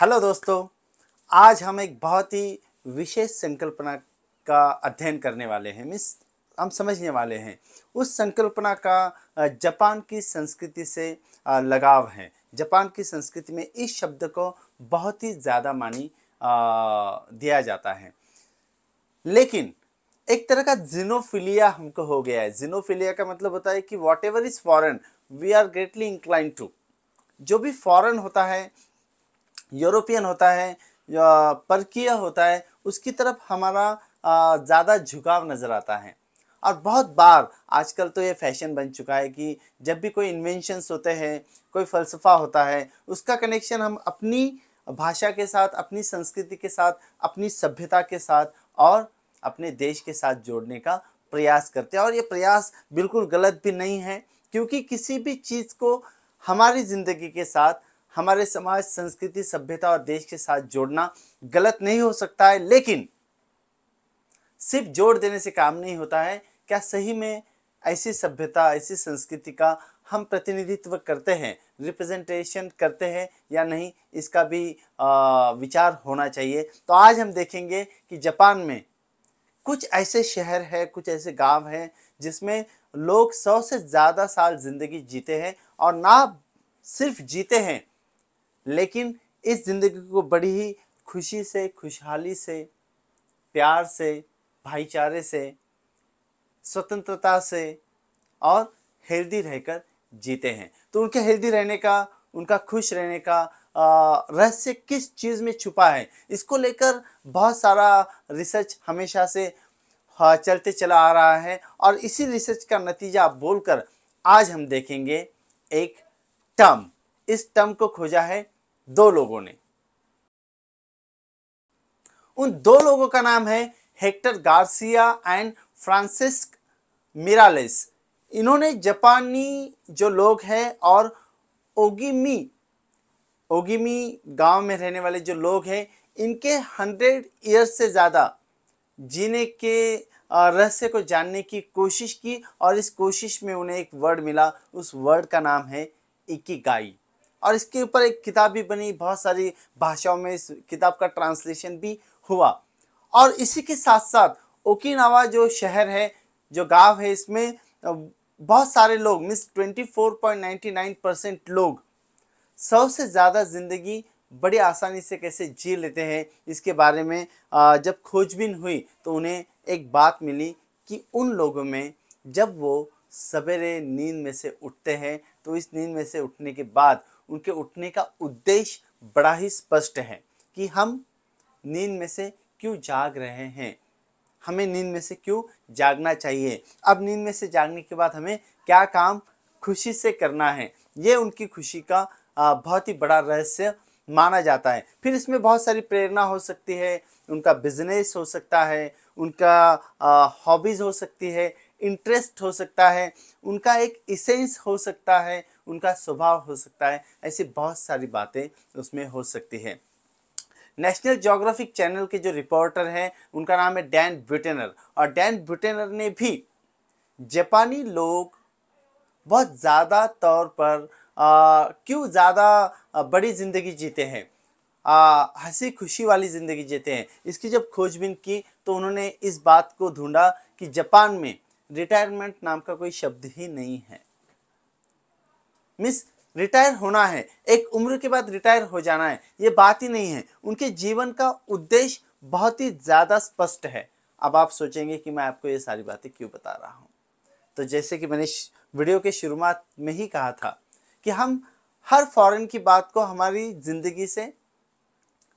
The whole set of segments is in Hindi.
हेलो दोस्तों आज हम एक बहुत ही विशेष संकल्पना का अध्ययन करने वाले हैं मिस हम समझने वाले हैं उस संकल्पना का जापान की संस्कृति से लगाव है जापान की संस्कृति में इस शब्द को बहुत ही ज़्यादा मानी दिया जाता है लेकिन एक तरह का जिनोफिलिया हमको हो गया है जिनोफिलिया का मतलब होता है कि whatever is foreign we are greatly incline to जो भी फॉरन होता है यूरोपियन होता है परकीय होता है उसकी तरफ हमारा ज़्यादा झुकाव नज़र आता है और बहुत बार आजकल तो ये फैशन बन चुका है कि जब भी कोई इन्वेंशंस होते हैं कोई फ़लसफ़ा होता है उसका कनेक्शन हम अपनी भाषा के साथ अपनी संस्कृति के साथ अपनी सभ्यता के साथ और अपने देश के साथ जोड़ने का प्रयास करते हैं और ये प्रयास बिल्कुल गलत भी नहीं है क्योंकि किसी भी चीज़ को हमारी ज़िंदगी के साथ हमारे समाज संस्कृति सभ्यता और देश के साथ जोड़ना गलत नहीं हो सकता है लेकिन सिर्फ जोड़ देने से काम नहीं होता है क्या सही में ऐसी सभ्यता ऐसी संस्कृति का हम प्रतिनिधित्व करते हैं रिप्रेजेंटेशन करते हैं या नहीं इसका भी आ, विचार होना चाहिए तो आज हम देखेंगे कि जापान में कुछ ऐसे शहर है कुछ ऐसे गांव हैं जिसमें लोग सौ से ज़्यादा साल ज़िंदगी जीते हैं और ना सिर्फ जीते हैं लेकिन इस ज़िंदगी को बड़ी ही खुशी से खुशहाली से प्यार से भाईचारे से स्वतंत्रता से और हेल्दी रहकर जीते हैं तो उनके हेल्दी रहने का उनका खुश रहने का रहस्य किस चीज़ में छुपा है इसको लेकर बहुत सारा रिसर्च हमेशा से चलते चला आ रहा है और इसी रिसर्च का नतीजा बोलकर आज हम देखेंगे एक टर्म इस टर्म को खोजा है दो लोगों ने उन दो लोगों का नाम है Hector Garcia and Francesc Miralles इन्होंने जापानी जो लोग हैं और ओगिमी ओगिमी गांव में रहने वाले जो लोग हैं इनके हंड्रेड ईयर्स से ज़्यादा जीने के रहस्य को जानने की कोशिश की और इस कोशिश में उन्हें एक वर्ड मिला उस वर्ड का नाम है इकिगाई और इसके ऊपर एक किताब भी बनी बहुत सारी भाषाओं में इस किताब का ट्रांसलेशन भी हुआ और इसी के साथ साथ ओकिनावा जो शहर है जो गांव है इसमें बहुत सारे लोग मीन्स 24.99 परसेंट लोग सौ से ज़्यादा ज़िंदगी बड़ी आसानी से कैसे जी लेते हैं इसके बारे में जब खोजबीन हुई तो उन्हें एक बात मिली कि उन लोगों में जब वो सवेरे नींद में से उठते हैं तो इस नींद में से उठने के बाद उनके उठने का उद्देश्य बड़ा ही स्पष्ट है कि हम नींद में से क्यों जाग रहे हैं हमें नींद में से क्यों जागना चाहिए अब नींद में से जागने के बाद हमें क्या काम खुशी से करना है ये उनकी खुशी का बहुत ही बड़ा रहस्य माना जाता है फिर इसमें बहुत सारी प्रेरणा हो सकती है उनका बिजनेस हो सकता है उनका हॉबीज़ हो सकती है इंटरेस्ट हो सकता है उनका एक इसेंस हो सकता है उनका स्वभाव हो सकता है ऐसी बहुत सारी बातें उसमें हो सकती है नेशनल जोग्राफिक चैनल के जो रिपोर्टर हैं उनका नाम है डैन ब्रिटेनर और डैन ब्रिटेनर ने भी जापानी लोग बहुत ज़्यादा तौर पर क्यों ज़्यादा बड़ी ज़िंदगी जीते हैं हंसी खुशी वाली ज़िंदगी जीते हैं इसकी जब खोजबीन की तो उन्होंने इस बात को ढूंढा कि जापान में रिटायरमेंट नाम का कोई शब्द ही नहीं है मिस रिटायर होना है एक उम्र के बाद रिटायर हो जाना है ये बात ही नहीं है उनके जीवन का उद्देश्य बहुत ही ज़्यादा स्पष्ट है अब आप सोचेंगे कि मैं आपको ये सारी बातें क्यों बता रहा हूँ तो जैसे कि मैंने वीडियो के शुरुआत में ही कहा था कि हम हर फॉरेन की बात को हमारी ज़िंदगी से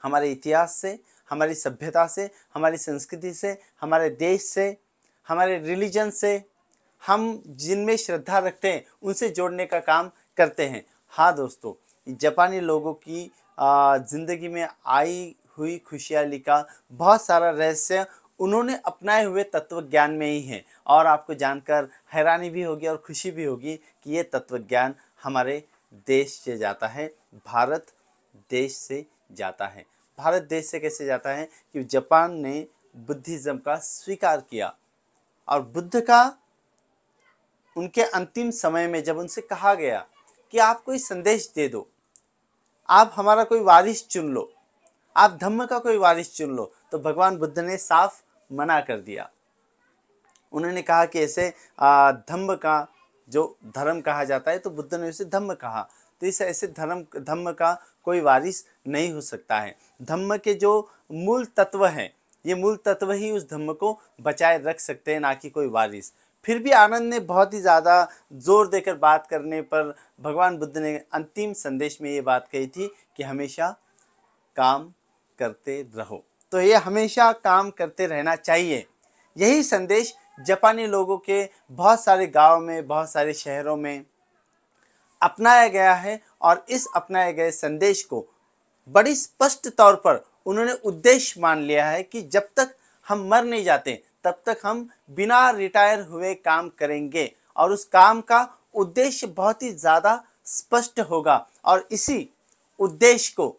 हमारे इतिहास से हमारी सभ्यता से हमारी संस्कृति से हमारे देश से हमारे रिलीजन से हम जिनमें श्रद्धा रखते हैं उनसे जोड़ने का काम करते हैं हाँ दोस्तों जापानी लोगों की ज़िंदगी में आई हुई खुशहाली का बहुत सारा रहस्य उन्होंने अपनाए हुए तत्व ज्ञान में ही है और आपको जानकर हैरानी भी होगी और खुशी भी होगी कि ये तत्व ज्ञान हमारे देश से जाता है भारत देश से जाता है भारत देश से कैसे जाता है कि जापान ने बुद्धिज़्म का स्वीकार किया और बुद्ध का उनके अंतिम समय में जब उनसे कहा गया कि आप कोई संदेश दे दो आप हमारा कोई वारिस चुन लो आप धम्म का कोई वारिस चुन लो तो भगवान बुद्ध ने साफ मना कर दिया उन्होंने कहा कि ऐसे धम्म का जो धर्म कहा जाता है तो बुद्ध ने उसे धम्म कहा तो इस ऐसे धर्म धम्म का कोई वारिस नहीं हो सकता है धम्म के जो मूल तत्व हैं ये मूल तत्व ही उस धम्म को बचाए रख सकते हैं ना कि कोई वारिस फिर भी आनंद ने बहुत ही ज़्यादा जोर देकर बात करने पर भगवान बुद्ध ने अंतिम संदेश में ये बात कही थी कि हमेशा काम करते रहो तो ये हमेशा काम करते रहना चाहिए यही संदेश जापानी लोगों के बहुत सारे गांव में बहुत सारे शहरों में अपनाया गया है और इस अपनाए गए संदेश को बड़ी स्पष्ट तौर पर उन्होंने उद्देश्य मान लिया है कि जब तक हम मर नहीं जाते तब तक हम बिना रिटायर हुए काम करेंगे और उस काम का उद्देश्य बहुत ही ज़्यादा स्पष्ट होगा और इसी उद्देश्य को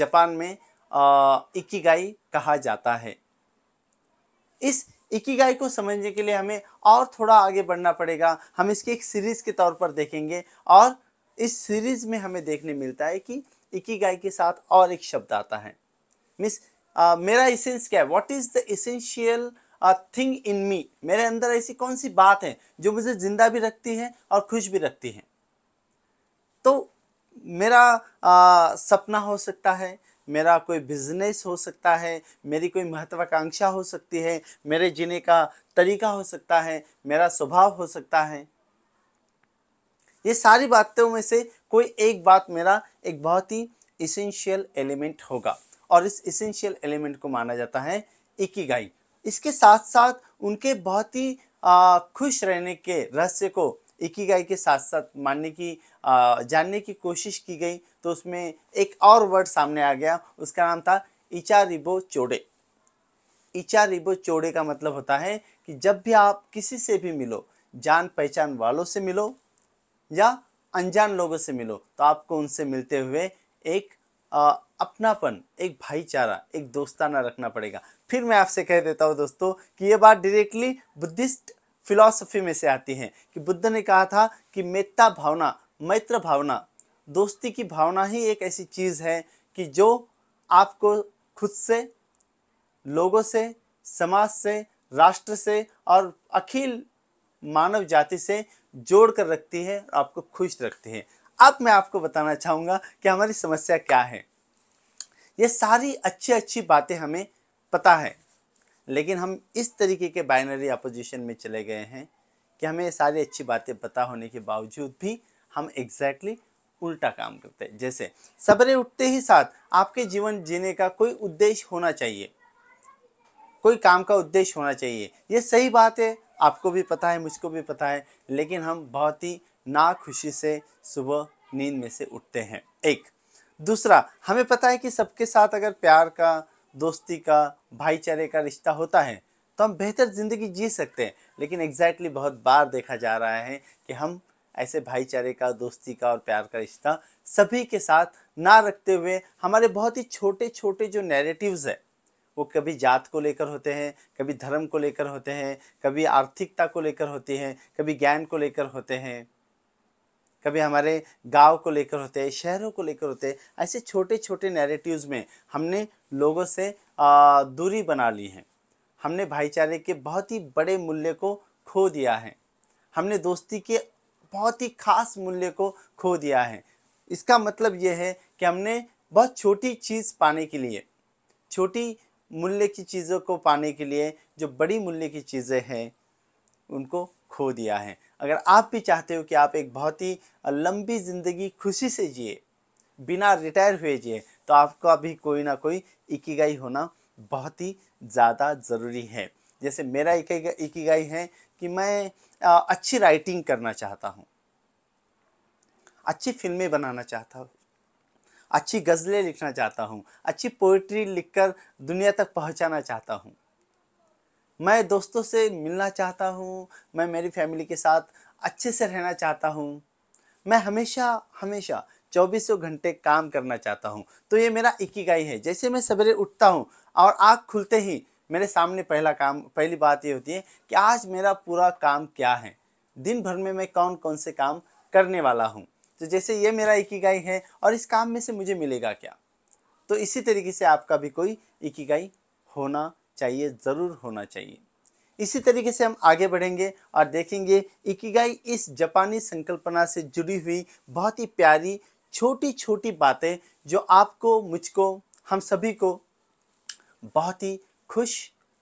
जापान में इकिगाई कहा जाता है इस इकिगाई को समझने के लिए हमें और थोड़ा आगे बढ़ना पड़ेगा हम इसकी एक सीरीज़ के तौर पर देखेंगे और इस सीरीज़ में हमें देखने मिलता है कि इकीगाई के साथ और एक शब्द आता है मिस मेरा इसेंस क्या है what is the essential thing in me मेरे अंदर ऐसी कौन सी बात है जो मुझे जिंदा भी रखती है और खुश भी रखती है तो मेरा आ, सपना हो सकता है मेरा कोई बिजनेस हो सकता है मेरी कोई महत्वाकांक्षा हो सकती है मेरे जीने का तरीका हो सकता है मेरा स्वभाव हो सकता है ये सारी बातों में से कोई एक बात मेरा एक बहुत ही इसेंशियल एलिमेंट होगा और इस इसेंशियल एलिमेंट को माना जाता है इकिगाई इसके साथ साथ उनके बहुत ही खुश रहने के रहस्य को इकिगाई के साथ साथ मानने की आ, जानने की कोशिश की गई तो उसमें एक और वर्ड सामने आ गया उसका नाम था इचा रिबो चोड़े इचा रिबो चोड़े का मतलब होता है कि जब भी आप किसी से भी मिलो जान पहचान वालों से मिलो या अनजान लोगों से मिलो तो आपको उनसे मिलते हुए एक आ, अपनापन एक भाईचारा एक दोस्ताना रखना पड़ेगा फिर मैं आपसे कह देता हूँ दोस्तों कि ये बात डायरेक्टली बुद्धिस्ट फिलॉसफी में से आती है कि बुद्ध ने कहा था कि मेत्ता भावना मैत्र भावना दोस्ती की भावना ही एक ऐसी चीज़ है कि जो आपको खुद से लोगों से समाज से राष्ट्र से और अखिल मानव जाति से जोड़ कर रखती है और आपको खुश रखती है अब मैं आपको बताना चाहूँगा कि हमारी समस्या क्या है ये सारी अच्छी अच्छी बातें हमें पता है लेकिन हम इस तरीके के बाइनरी अपोजिशन में चले गए हैं कि हमें ये सारी अच्छी बातें पता होने के बावजूद भी हम एग्जैक्टली exactly उल्टा काम करते हैं जैसे सबरे उठते ही साथ आपके जीवन जीने का कोई उद्देश्य होना चाहिए कोई काम का उद्देश्य होना चाहिए ये सही बात है आपको भी पता है मुझको भी पता है लेकिन हम बहुत ही ना खुशी से सुबह नींद में से उठते हैं एक दूसरा हमें पता है कि सबके साथ अगर प्यार का दोस्ती का भाईचारे का रिश्ता होता है तो हम बेहतर ज़िंदगी जी सकते हैं लेकिन एग्जैक्टली exactly बहुत बार देखा जा रहा है कि हम ऐसे भाईचारे का दोस्ती का और प्यार का रिश्ता सभी के साथ ना रखते हुए हमारे बहुत ही छोटे छोटे जो नेरेटिव्स है वो कभी जात को लेकर होते हैं कभी धर्म को लेकर होते हैं कभी आर्थिकता को लेकर होती हैं कभी ज्ञान को लेकर होते हैं कभी हमारे गांव को लेकर होते हैं शहरों को लेकर होते हैं ऐसे छोटे छोटे नैरेटिव्स में हमने लोगों से दूरी बना ली है हमने भाईचारे के बहुत ही बड़े मूल्य को खो दिया है हमने दोस्ती के बहुत ही खास मूल्य को खो दिया है इसका मतलब यह है कि हमने बहुत छोटी चीज़ पाने के लिए छोटी मूल्य की चीज़ों को पाने के लिए जो बड़ी मूल्य की चीज़ें हैं उनको खो दिया है अगर आप भी चाहते हो कि आप एक बहुत ही लंबी ज़िंदगी खुशी से जिए बिना रिटायर हुए जिए तो आपका भी कोई ना कोई इकीगाई होना बहुत ही ज़्यादा ज़रूरी है जैसे मेरा इकीगाई है कि मैं अच्छी राइटिंग करना चाहता हूँ अच्छी फिल्में बनाना चाहता हूँ अच्छी गज़लें लिखना चाहता हूँ अच्छी पोइट्री लिखकर दुनिया तक पहुँचाना चाहता हूँ मैं दोस्तों से मिलना चाहता हूँ मैं मेरी फैमिली के साथ अच्छे से रहना चाहता हूँ मैं हमेशा हमेशा चौबीसों घंटे काम करना चाहता हूँ तो ये मेरा इक्की है जैसे मैं सवेरे उठता हूँ और आँख खुलते ही मेरे सामने पहला काम पहली बात ये होती है कि आज मेरा पूरा काम क्या है दिन भर में मैं कौन कौन से काम करने वाला हूँ तो जैसे ये मेरा इकिगाई है और इस काम में से मुझे मिलेगा क्या तो इसी तरीके से आपका भी कोई इकाई होना चाहिए ज़रूर होना चाहिए इसी तरीके से हम आगे बढ़ेंगे और देखेंगे इकिगाई इस जापानी संकल्पना से जुड़ी हुई बहुत ही प्यारी छोटी छोटी बातें जो आपको मुझको हम सभी को बहुत ही खुश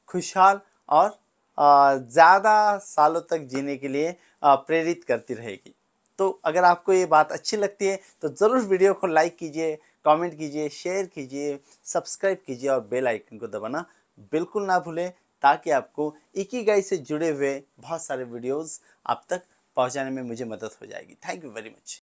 खुशहाल और ज़्यादा सालों तक जीने के लिए प्रेरित करती रहेगी तो अगर आपको ये बात अच्छी लगती है तो ज़रूर वीडियो को लाइक कीजिए कमेंट कीजिए शेयर कीजिए सब्सक्राइब कीजिए और बेल आइकन को दबाना बिल्कुल ना भूलें ताकि आपको इकीगाई से जुड़े हुए बहुत सारे वीडियोज़ आप तक पहुँचाने में मुझे मदद हो जाएगी थैंक यू वेरी मच